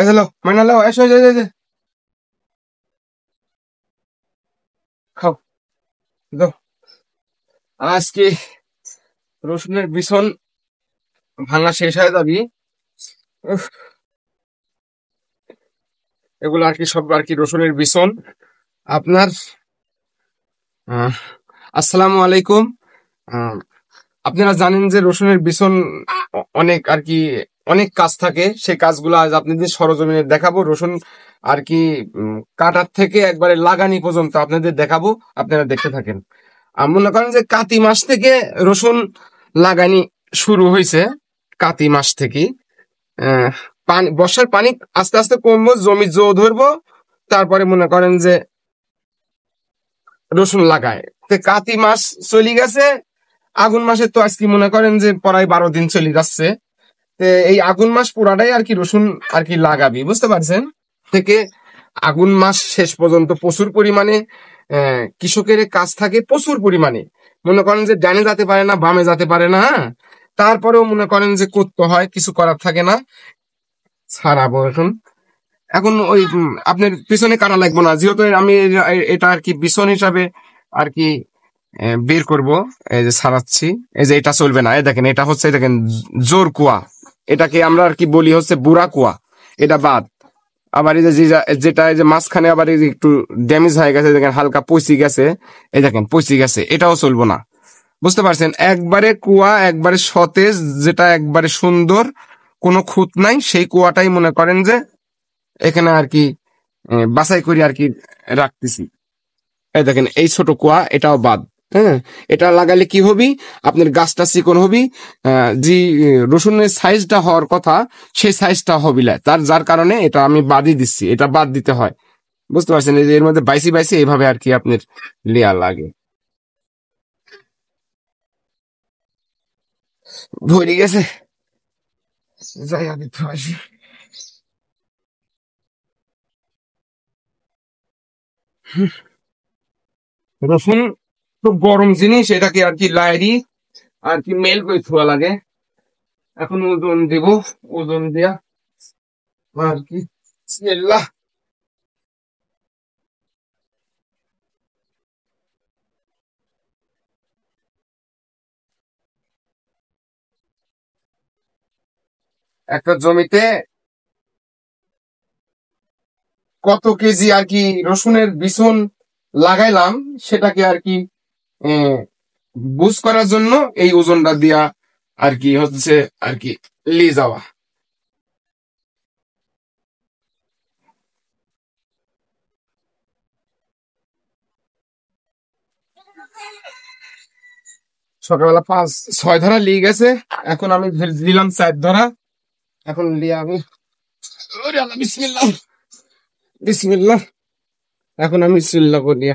এসে লো মাইনা লো এসো এসে এসে খাও দাও আজকে রসুনের বিছন ভাঙা শেষ হয়ে যাবি এগুলো আর কি সব আর কি রসুনের বিছন আপনার আসসালামু আলাইকুম আপনারা জানেন যে রসুনের বিছন অনেক আর কি অনেক কাজ থাকে সেই কাজগুলো আজ আপনাদের সরজমিনে দেখাবো রসুন আর কি কাটার থেকে একবারে লাগানি পর্যন্ত আপনাদের দেখাবো আপনারা দেখতে থাকেন মনে করেন যে কাতি মাস থেকে রসুন লাগানি শুরু হয়েছে কাতি মাস থেকে পানি বর্ষার পানি আস্তে আস্তে কমবো জমি জো ধরবো তারপরে মনে করেন যে রসুন লাগায় তো কাতি মাস চলে গেছে আগুন মাসে তো আজকে মনে করেন যে প্রায় বারো দিন চলে যাচ্ছে এই আগুন মাস পুরাটাই আর কি রসুন আর কি লাগাবি বুঝতে পারছেন থেকে আগুন মাস শেষ পর্যন্ত প্রচুর পরিমাণে কৃষকের কাজ থাকে প্রচুর পরিমাণে মনে করেন যে ডানে যেতে পারে না বামে যেতে পারে না হ্যাঁ তারপরেও মনে করেন যে করতে হয় কিছু করার থাকে না ছাড়াবো এখন এখন ওই আপনার পিছনে কাটা লাগবো না যেহেতু আমি এটা আর কি বিছন হিসাবে আর কি বের করব এই যে ছাড়াচ্ছি এই যে এটা চলবে না এই দেখেন এটা হচ্ছে দেখেন জোর কুয়া এটাকে আমরা আর কি বলি হচ্ছে বুড়া কুয়া এটা বাদ আবার এই যে যেটা এই যে মাঝখানে আবার এই একটু ড্যামেজ হয়ে গেছে দেখেন হালকা পচি গেছে এই দেখেন পচি গেছে এটাও চলবো না বুঝতে পারছেন একবারে কুয়া একবারে সতেজ যেটা একবারে সুন্দর কোনো খুঁত নাই সেই কুয়াটাই মনে করেন যে এখানে আর কি বাছাই করি আর কি রাখতেছি এই দেখেন এই ছোট কুয়া এটাও বাদ হ্যাঁ এটা লাগালে কি হবি আপনার গাছটা চিকন হবি যে রসুনের সাইজটা হওয়ার কথা সেই সাইজটা হবি না তার যার কারণে এটা আমি বাদই দিচ্ছি এটা বাদ দিতে হয় বুঝতে পারছেন এর মধ্যে বাইসি বাইসি এইভাবে আর কি আপনার লেয়ার লাগে ভরে গেছে যাই আসি রসুন খুব গরম জিনিস এটাকে আর কি লাইরি আর কি মেল করে ছোয়া লাগে এখন ওজন দিব ওজন দিয়া আর কি একটা জমিতে কত কেজি আর কি রসুনের বিছুন লাগাইলাম সেটাকে আর কি বুজ করার জন্য এই ওজনটা দিয়া আর কি হচ্ছে আর কি নিয়ে যাওয়া সকালবেলা পাঁচ ছয় ধরা লি গেছে এখন আমি দিলাম চার ধরা এখন লিয়া আমি বিসমিল্লা বিসমিল্লা এখন আমি সিল্লা করিয়া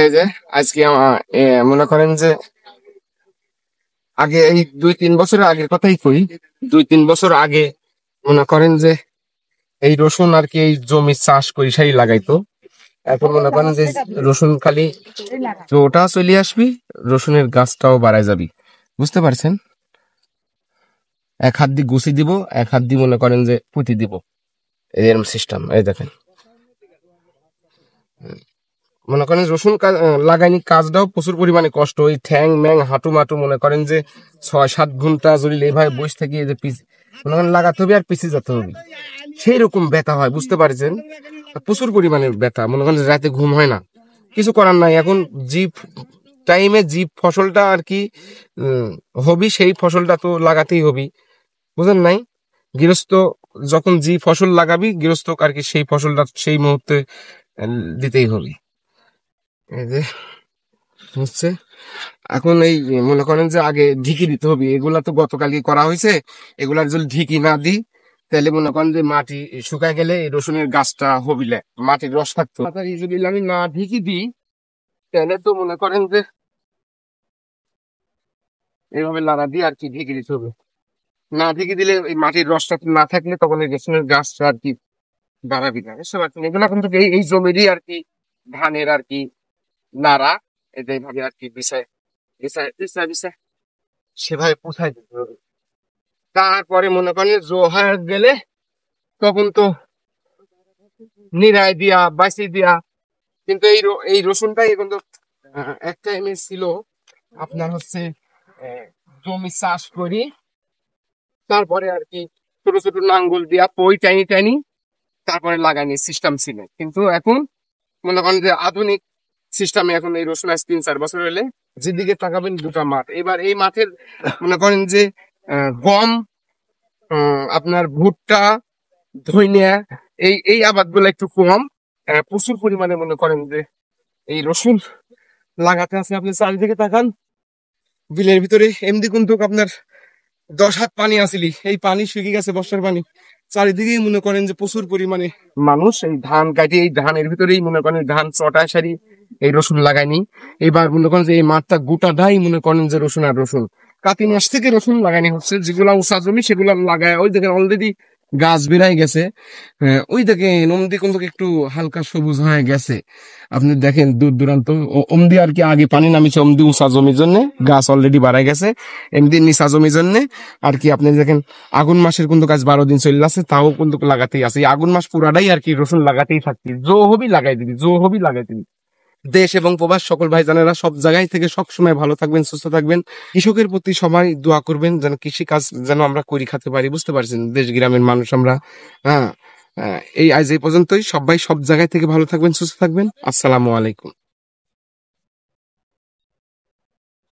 এই যে আজকে মনে করেন যে আগে এই দুই তিন বছর আগের কথাই কই দুই তিন বছর আগে মনে করেন যে এই রসুন আর কি এই জমি চাষ করি সেই লাগাইতো এখন মনে করেন যে রসুন খালি ওটা চলে আসবি রসুনের গাছটাও বাড়ায় যাবি বুঝতে পারছেন এক হাত দিয়ে গুছি দিব এক হাত দিয়ে মনে করেন যে পুঁতি দিব এরম সিস্টেম এই দেখেন মনে করেন রসুন লাগাইনি কাজটাও প্রচুর পরিমাণে কষ্ট ওই ঠ্যাং ম্যাং হাঁটু মাটু মনে করেন যে ছয় সাত ঘন্টা যদি এভাবে বসে থাকি যে পিস মনে করেন লাগাতে হবে আর পিছিয়ে যেতে হবে সেই রকম ব্যথা হয় বুঝতে পারছেন প্রচুর পরিমাণে ব্যথা মনে করেন রাতে ঘুম হয় না কিছু করার নাই এখন জিপ টাইমে জিপ ফসলটা আর কি হবি সেই ফসলটা তো লাগাতেই হবি বুঝলেন নাই গৃহস্থ যখন যে ফসল লাগাবি গৃহস্থ আর কি সেই ফসলটা সেই মুহূর্তে দিতেই হবে যে হচ্ছে এখন এই মনে করেন যে আগে ঢিকি দিতে হবে এগুলা তো গতকালকে করা হয়েছে এগুলার যদি ঢিকি না দিই তাহলে মনে করেন যে মাটি শুকায় গেলে রসুনের গাছটা হবিলে মাটির রস থাকতো যদি আমি না ঢিকি দিই তাহলে তো মনে করেন যে এইভাবে লাড়া দিয়ে আর কি ঢেকে দিতে হবে না ঢেকে দিলে এই মাটির রসটা না থাকলে তখন এই রেশনের গাছটা আর কি বাড়াবি না এসব আর কি এগুলো কিন্তু এই জমিরই আর কি ধানের আর কি নারা এইভাবে আর কি বিষয় বিষয় সেভাবে পোষায় তারপরে মনে করেন জোহার গেলে তখন তো নিরায় দিয়া বাসি দিয়া কিন্তু এই এই রসুনটাই কিন্তু এক টাইমে ছিল আপনার হচ্ছে জমি চাষ করি তারপরে আর কি ছোট ছোট নাঙ্গল দিয়া পই টানি টানি তারপরে লাগানি সিস্টেম ছিল কিন্তু এখন মনে করেন যে আধুনিক সিস্টেমে এখন এই রসুন আজ তিন চার বছর হলে যেদিকে তাকাবেন দুটো মাঠ এবার এই মাঠের মনে করেন যে গম আপনার ভুট্টা ধনিয়া এই এই আবাদগুলো একটু কম প্রচুর পরিমাণে মনে করেন যে এই রসুন লাগাতে আছে আপনি চারিদিকে তাকান বিলের ভিতরে এমনি কিন্তু আপনার দশ হাত পানি আসিলি এই পানি শুকিয়ে গেছে বর্ষার পানি চারিদিকেই মনে করেন যে প্রচুর পরিমাণে মানুষ এই ধান কাটিয়ে এই ধানের ভিতরেই মনে করেন ধান চটা সারি এই রসুন লাগাইনি এবার মনে করেন যে এই মাঠটা গোটা দায় মনে করেন যে রসুন আর রসুন কাতি মাস থেকে রসুন লাগাইনি হচ্ছে যেগুলো উঁচা জমি সেগুলো লাগায় ওই দেখেন অলরেডি গাছ বেড়াই গেছে ওই দেখে নমদি কিন্তু একটু হালকা সবুজ হয়ে গেছে আপনি দেখেন দূর দূরান্ত অমদি আর কি আগে পানি নামিছে অমদি উঁচা জমির জন্য গাছ অলরেডি বাড়াই গেছে এমদি নিচা জমির জন্য আর কি আপনি দেখেন আগুন মাসের কিন্তু গাছ বারো দিন চলে আছে তাও কিন্তু লাগাতেই আছে আগুন মাস পুরাটাই আর কি রসুন লাগাতেই থাকতি জো হবি লাগাই দিবি জো হবি লাগাই দিবি দেশ এবং প্রবাস সকল ভাই জানেরা সব জায়গায় থেকে সব সময় ভালো থাকবেন সুস্থ থাকবেন কৃষকের প্রতি সবাই দোয়া করবেন যেন কৃষি কাজ যেন আমরা করি খাতে পারি বুঝতে পারছেন দেশ গ্রামের মানুষ আমরা হ্যাঁ, হ্যাঁ এই আজ এই পর্যন্তই সবাই সব জায়গায় থেকে ভালো থাকবেন সুস্থ থাকবেন আসসালামু আলাইকুম